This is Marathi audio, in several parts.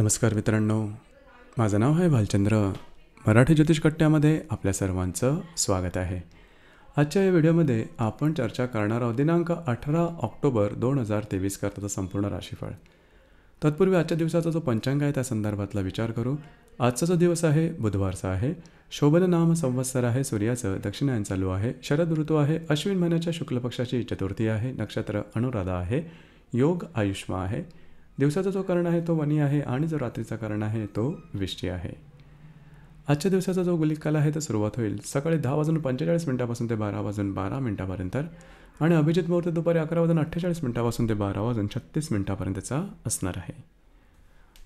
नमस्कार मित्रांनो माझं नाव आहे भालचंद्र मराठी ज्योतिष कट्ट्यामध्ये आपल्या सर्वांचं स्वागत आहे आजच्या या व्हिडिओमध्ये आपण चर्चा करणार आहोत दिनांक अठरा ऑक्टोबर दोन हजार तेवीस करताचं संपूर्ण राशीफळ तत्पूर्वी आजच्या दिवसाचा जो पंचांग आहे त्या संदर्भातला विचार करू आजचा जो दिवस आहे बुधवारचा आहे शोभन नाम संवत्सर आहे सूर्याचं दक्षिणायन चालू आहे शरद ऋतू आहे अश्विन महिन्याच्या शुक्ल पक्षाची चतुर्थी आहे नक्षत्र अनुराधा आहे योग आयुष्मा आहे दिवसाचा जो कारण आहे तो वनी आहे आणि जो रात्रीचा कारण आहे तो विष्टी आहे आजच्या दिवसाचा जो गुलिकाल आहे तो सुरुवात होईल सकाळी दहा वाजून पंचेचाळीस मिनिटापासून ते बारा वाजून बारा मिनिटापर्यंत आणि अभिजित मुहूर्त दुपारी अकरा वाजून अठ्ठेचाळीस मिनिटापासून ते बारा वाजून छत्तीस मिनिटापर्यंतचा असणार आहे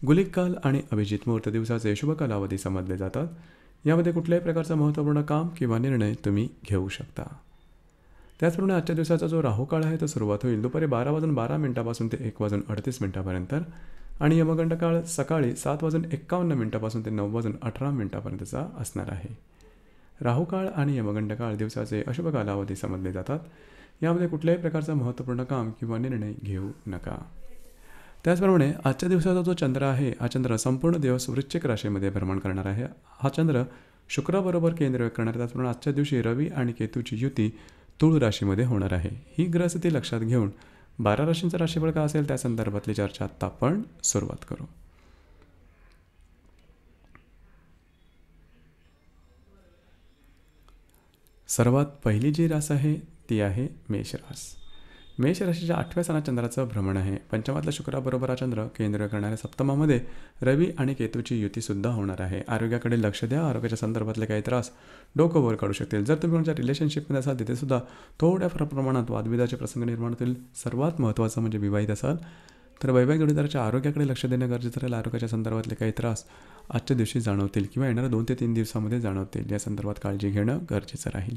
गुलिक काल आणि अभिजित मुहूर्त दिवसाचे शुभ कालावधी समजले जातात यामध्ये कुठल्याही प्रकारचं महत्त्वपूर्ण काम किंवा निर्णय तुम्ही घेऊ शकता त्याचप्रमाणे आजच्या दिवसाचा जो राहुकाळ आहे तो सुरुवात होईल दुपारी बारा वाजून बारा मिनिटापासून ते एक वाजून अडतीस मिनिटापर्यंत आणि यमगंड काळ सकाळी सात वाजून एक्कावन्न मिनिटापासून ते नऊ वाजून अठरा मिनिटापर्यंतचा असणार आहे राहुकाळ आणि यमगंड काळ दिवसाचे अशुभ कालावधी समजले जातात यामध्ये कुठल्याही प्रकारचं महत्त्वपूर्ण काम किंवा निर्णय घेऊ नका त्याचप्रमाणे आजच्या दिवसाचा जो चंद्र आहे हा चंद्र संपूर्ण दिवस वृश्चिक राशीमध्ये भ्रमण करणार आहे हा चंद्र शुक्राबरोबर केंद्र करणार त्याचप्रमाणे आजच्या दिवशी रवी आणि केतूची युती तूळ राशीमध्ये होणार आहे ही ग्रहस्थिती लक्षात घेऊन बारा राशींचं राशीफळ का असेल त्या संदर्भातली चर्चा आत्ता आपण सुरुवात करू सर्वात पहिली जी रास आहे ती आहे रास मेष राशीच्या आठव्या सणा चंद्राचं भ्रमण आहे पंचमातला शुक्राबरोबर हा चंद्र केंद्र करणाऱ्या सप्तमामध्ये रवी आणि केतूची युतीसुद्धा होणार आहे आरोग्याकडे लक्ष द्या आरोग्याच्या संदर्भातले काही त्रास डोकं वर काढू शकतील जर तुम्ही कोणत्या रिलेशनशिपमध्ये असाल तिथेसुद्धा सुद्धा थोड्याफार प्रमाणात वादविदाचे प्रसंग निर्माण होतील सर्वात महत्त्वाचं म्हणजे विवाहित असाल तर वैवाहिक जोडीदाराच्या आरोग्याकडे लक्ष देणं गरजेचं राहील आरोग्याच्या संदर्भातले काही त्रास आजच्या दिवशी जाणवतील किंवा येणाऱ्या दोन ते तीन दिवसामध्ये जाणवतील या संदर्भात काळजी घेणं गरजेचं राहील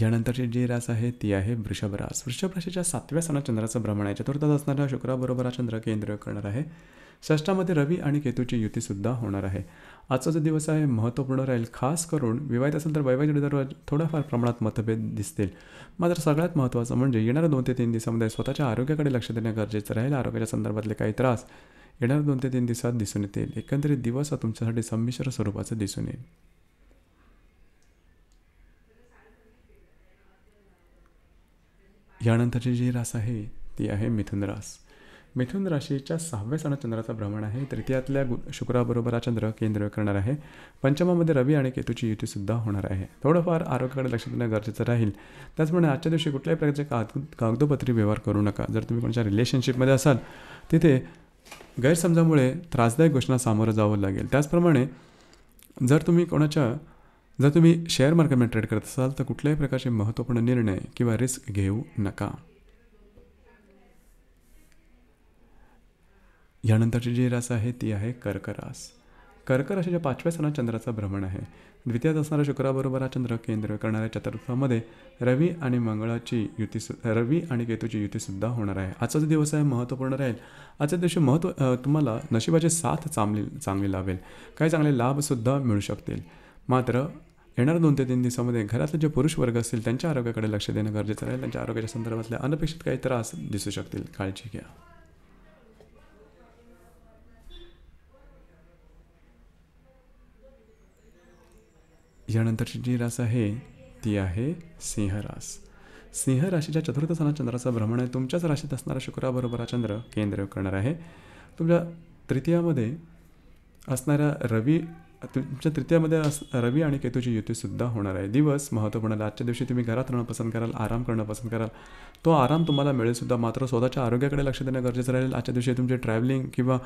यानंतरची जी रास आहे ती आहे वृषभ रास वृषभ राशीच्या सातव्या सणात चंद्राचं भ्रमण आहे चतुर्थात असणाऱ्या शुक्राबरोबर हा चंद्र केंद्र करणार आहे षष्टामध्ये रवी आणि केतूची युतीसुद्धा होणार आहे आजचा जो दिवस आहे महत्त्वपूर्ण राहील खास करून विवाहित असेल तर वैवाहिक दररोज थोड्याफार प्रमाणात मतभेद दिसतील मात्र सगळ्यात महत्त्वाचं म्हणजे येणाऱ्या दोन ते तीन दिवसामध्ये स्वतःच्या आरोग्याकडे लक्ष देणं गरजेचं राहील आरोग्याच्या संदर्भातले काही त्रास येणाऱ्या दोन ते तीन दिवसात दिसून येतील एकंदरीत दिवस हा तुमच्यासाठी संमिश्र स्वरूपाचं दिसून येईल यानंतरची जी रास आहे ती आहे मिथुन रास मिथुन राशीच्या सहाव्या स्थानात चंद्राचा भ्रमण आहे तृतीयातल्या गु शुक्राबरोबर हा चंद्र केंद्र करणार आहे पंचमामध्ये रवी आणि केतूची युतीसुद्धा होणार आहे थोडंफार आरोग्याकडे लक्ष देणं गरजेचं राहील त्याचप्रमाणे आजच्या दिवशी कुठल्याही प्रकारचे काग कागदोपत्री व्यवहार करू नका जर तुम्ही कोणाच्या रिलेशनशिपमध्ये असाल तिथे गैरसमजामुळे त्रासदायक घोषणा सामोरं जावं लागेल त्याचप्रमाणे जर तुम्ही कोणाच्या जर तुम्ही शेअर मार्केटमध्ये ट्रेड करत असाल तर कुठल्याही प्रकारचे महत्त्वपूर्ण निर्णय किंवा रिस्क घेऊ नका यानंतरची जी रास आहे ती आहे कर्क रास कर्क राशीच्या पाचव्या स्थानात चंद्राचा भ्रमण आहे द्वितीयात असणाऱ्या शुक्राबरोबर हा चंद्र केंद्र करणाऱ्या चतुर्थामध्ये रवी आणि मंगळाची युती रवी आणि केतूची युतीसुद्धा होणार आहे आजचा जो दिवस आहे महत्त्वपूर्ण राहील आजच्या दिवशी महत्त्व तुम्हाला नशिबाचे साथ चांगली चांगली लावेल काही चांगले लाभसुद्धा मिळू शकतील मात्र येणार दोन ते तीन दिवसामध्ये घरातले जे पुरुष वर्ग असतील त्यांच्या आरोग्याकडे लक्ष देणं गरजेचं राहील त्यांच्या आरोग्याच्या संदर्भातले अनपेक्षित काही त्रास दिसू शकतील काळजी घ्या यानंतरची जी रास आहे ती आहे सिंहरास सिंह राशीच्या चतुर्थ स्थानात चंद्राचा भ्रमण आहे तुमच्याच राशीत असणारा शुक्राबरोबर हा चंद्र केंद्र करणार आहे तुमच्या तृतीयामध्ये असणाऱ्या रवी तुमच्या तृतीयामध्ये रवी आणि केतूची युतीसुद्धा होणार आहे दिवस महत्त्वपूर्ण आजच्या दिवशी तुम्ही घरात राहणं पसंत कराल आराम करणं पसंत कराल तो आराम तुम्हाला मिळेलसुद्धा मात्र स्वतःच्या आरोग्याकडे लक्ष देणं गरजेचं राहील आजच्या दिवशी तुमचे ट्रॅव्हलिंग किंवा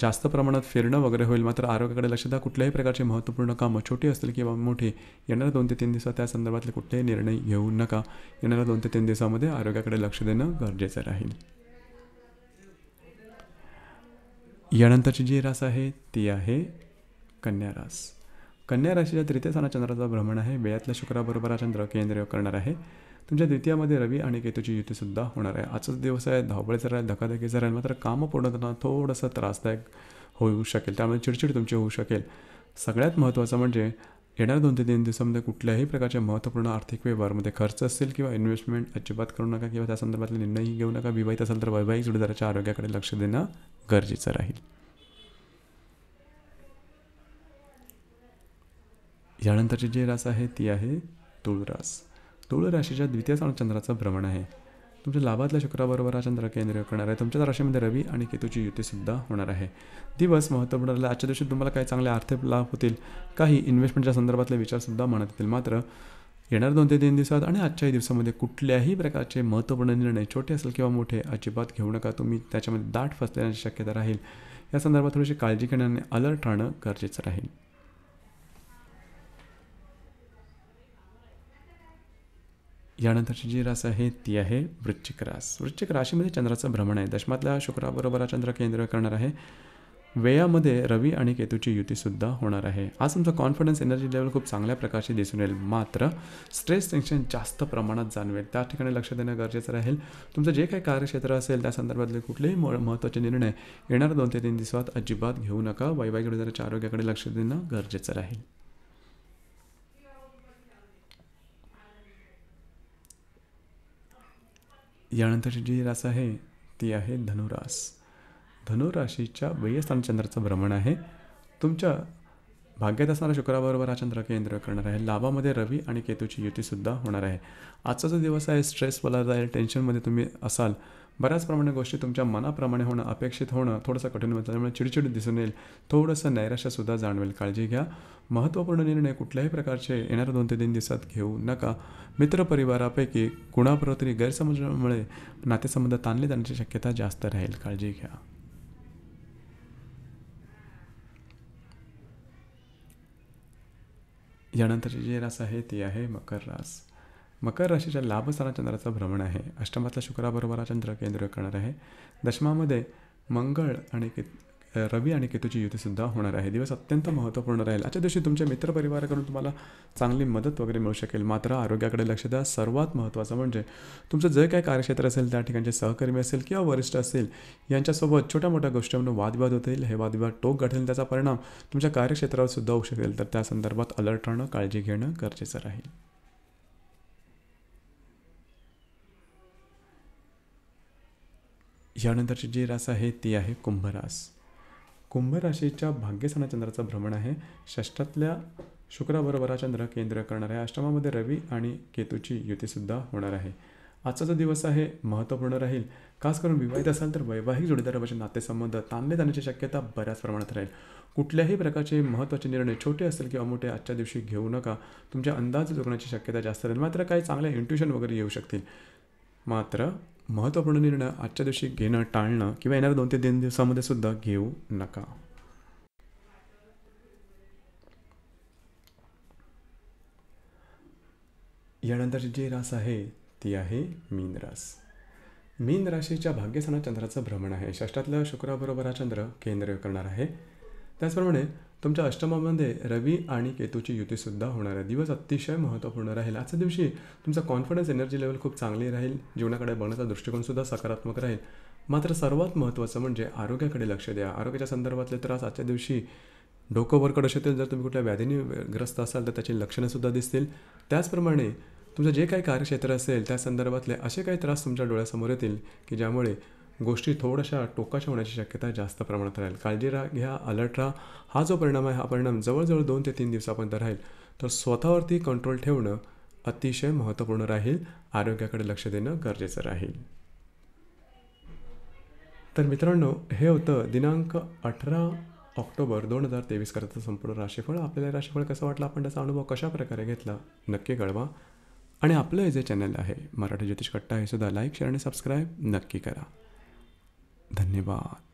जास्त प्रमाणात फिरणं वगैरे होईल मात्र आरोग्याकडे लक्ष द्या कुठल्याही प्रकारची महत्त्वपूर्ण कामं छोटी असतील किंवा मोठी येणाऱ्या दोन ते तीन दिवसात त्या संदर्भातले कुठलेही निर्णय घेऊ नका येणाऱ्या दोन ते तीन दिवसामध्ये आरोग्याकडे लक्ष देणं गरजेचं राहील यानंतरची जी रास आहे ती आहे कन्या रास कन्या राशीच्या तृतीय स्थानात चंद्राचा भ्रमण आहे वेळातल्या शुक्राबरोबर हा चंद्र केंद्र करणार आहे तुमच्या द्वितीयामध्ये रवी आणि केतूची युतीसुद्धा होणार आहे आजच दिवस आहे धावपळीचा राहील धकाधकी राहील मात्र कामं होताना थोडंसं त्रासदायक होऊ शकेल त्यामुळे चिडचिड तुमची होऊ शकेल सगळ्यात महत्त्वाचं म्हणजे येणाऱ्या दोन ते तीन दिवसामध्ये कुठल्याही प्रकारच्या महत्त्वपूर्ण आर्थिक व्यवहारमध्ये खर्च असेल किंवा इन्व्हेस्टमेंट अजिबात करू नका किंवा त्या संदर्भातले निर्णयही घेऊ नका विवाहित असेल तर वैवाहिक जोडीदाराच्या आरोग्याकडे लक्ष देणं गरजेचं राहील यानंतरची जी रास आहे ती आहे तुळरास तुळ राशीच्या द्वितीय चंद्राचं भ्रमण आहे तुमच्या लाभातल्या शुक्राबरोबर हा चंद्र केंद्रीय करणार आहे तुमच्याच राशीमध्ये रवी आणि केतूची युतीसुद्धा होणार आहे दिवस महत्त्वपूर्ण राहिला आजच्या दिवशी तुम्हाला काही चांगले आर्थिक लाभ होतील काही इन्व्हेस्टमेंटच्या संदर्भातले विचारसुद्धा म्हणत येतील मात्र येणार दोन ते तीन दिवसात आणि आजच्याही दिवसामध्ये कुठल्याही प्रकारचे महत्त्वपूर्ण निर्णय छोटे असेल किंवा मोठे अजिबात घेऊ नका तुम्ही त्याच्यामध्ये दाट फसल्याची शक्यता राहील या संदर्भात थोडीशी काळजी आणि अलर्ट राहणं गरजेचं राहील यानंतरची जी रास आहे ती आहे वृश्चिक रास वृश्चिक राशीमध्ये चंद्राचं भ्रमण आहे दशमातल्या शुक्राबरोबर चंद्र केंद्र करणार आहे वेयामध्ये रवी आणि केतूची युतीसुद्धा होणार आहे आज तुमचा कॉन्फिडन्स एनर्जी लेवल खूप चांगल्या प्रकारची दिसून येईल मात्र स्ट्रेस टेन्शन जास्त प्रमाणात जाणवेल त्या ठिकाणी लक्ष देणं गरजेचं राहील तुमचं जे काही कार्यक्षेत्र असेल त्या संदर्भातले कुठलेही महत्त्वाचे निर्णय येणार दोन ते तीन दिवसात अजिबात घेऊ नका वैवाहिक आरोग्याकडे लक्ष देणं गरजेचं राहील यानंतरची जी रास आहे ती आहे धनुरास धनुराशीच्या व्ययस्थानचंद्राचं भ्रमण आहे तुमच्या भाग्यात असणारा शुक्राबरोबर हा चंद्र केंद्र करणार आहे लाभामध्ये रवी आणि केतूची युतीसुद्धा होणार आहे आजचा जो दिवस आहे स्ट्रेस स्ट्रेसवाला जाईल टेन्शनमध्ये तुम्ही असाल बऱ्याच प्रमाणे गोष्टी तुमच्या मनाप्रमाणे होणं अपेक्षित होणं थोडंसं कठीण होतं त्यामुळे चिडचिड दिसून येईल थोडंसं नैराश्यसुद्धा जाणवेल काळजी घ्या महत्त्वपूर्ण निर्णय कुठल्याही प्रकारचे येणाऱ्या दोन ते तीन दिवसात घेऊ नका मित्रपरिवारापैकी कुणाप्रती गैरसमजामुळे नातेसंबंध ताणले जाण्याची शक्यता जास्त राहील काळजी घ्या यानंतर जे रास आहे ते आहे मकर रास मकर राशीच्या लाभस्थाना चंद्राचं भ्रमण आहे अष्टमातला शुक्राबरोबर हा चंद्र केंद्र करणार आहे दशमामध्ये मंगळ आणि रवी आणि केतूची सुद्धा होणार आहे दिवस अत्यंत महत्त्वपूर्ण राहील अशा दिवशी तुमच्या मित्रपरिवाराकडून तुम्हाला चांगली मदत वगैरे मिळू शकेल मात्र आरोग्याकडे लक्ष द्या सर्वात महत्त्वाचं म्हणजे तुमचं जे काय कार्यक्षेत्र असेल त्या ठिकाणचे सहकर्मी असेल किंवा वरिष्ठ असेल यांच्यासोबत छोट्या मोठ्या म्हणून वादविवाद होतील हे वादविवाद टोक गाठेल त्याचा परिणाम तुमच्या कार्यक्षेत्रावर सुद्धा होऊ शकेल तर त्या संदर्भात अलर्ट राहणं काळजी घेणं गरजेचं राहील यानंतरची जी रास आहे ती आहे कुंभरास कुंभ राशीच्या भाग्यसना चंद्राचं भ्रमण आहे षष्ठातल्या शुक्राबरोबर चंद्र केंद्र करणार आहे अष्टमामध्ये रवी आणि केतूची युतीसुद्धा होणार आहे आजचा जो दिवस आहे महत्त्वपूर्ण राहील खास करून विवाहित असाल तर वैवाहिक जोडीदारावरचे नातेसंबंध ताणले जाण्याची शक्यता बऱ्याच प्रमाणात राहील कुठल्याही प्रकारचे महत्त्वाचे निर्णय छोटे असतील किंवा मोठे आजच्या दिवशी घेऊ नका तुमच्या अंदाज चुकण्याची शक्यता जास्त राहील मात्र काही चांगल्या इंट्युशन वगैरे येऊ शकतील मात्र महत्त्वपूर्ण निर्णय आजच्या दिवशी घेणं टाळणं किंवा येणाऱ्या दोन ते तीन दिवसामध्ये सुद्धा घेऊ नका यानंतरची जी रास आहे ती आहे मीन रास मीन राशीच्या भाग्यस्थानात चंद्राचं भ्रमण आहे षष्टातल्या शुक्राबरोबर हा चंद्र केंद्र करणार आहे त्याचप्रमाणे तुमच्या अष्टमामध्ये रवी आणि केतूची युतीसुद्धा होणार आहे दिवस अतिशय महत्त्वपूर्ण राहील आजच्या दिवशी तुमचा कॉन्फिडन्स एनर्जी लेवल खूप चांगली राहील जीवनाकडे बघण्याचा दृष्टिकोनसुद्धा सकारात्मक राहील मात्र सर्वात महत्त्वाचं म्हणजे आरोग्याकडे लक्ष द्या आरोग्याच्या संदर्भातले त्रास आजच्या दिवशी डोकं वरकड असेल जर तुम्ही कुठल्या व्याधीने ग्रस्त असाल तर त्याची लक्षणंसुद्धा दिसतील त्याचप्रमाणे तुमचं जे काही कार्यक्षेत्र असेल त्या संदर्भातले असे काही त्रास तुमच्या डोळ्यासमोर येतील की ज्यामुळे गोष्टी थोड्याशा टोकाच्या होण्याची शक्यता जास्त प्रमाणात राहील काळजी रा घ्या अलर्ट राहा हा जो परिणाम आहे हा परिणाम जवळजवळ दोन ते तीन दिवसापर्यंत राहील तर स्वतःवरती कंट्रोल ठेवणं अतिशय महत्त्वपूर्ण राहील आरोग्याकडे लक्ष देणं गरजेचं राहील तर मित्रांनो हे होतं दिनांक अठरा ऑक्टोबर दोन हजार तेवीस करता संपूर्ण राशीफळ आपल्याला राशीफळ कसं वाटलं आपण त्याचा अनुभव कशा प्रकारे घेतला नक्की कळवा आणि आपलं हे जे चॅनल आहे मराठी ज्योतिष कट्टा हे सुद्धा लाईक शेअर आणि सबस्क्राईब नक्की करा धन्यवाद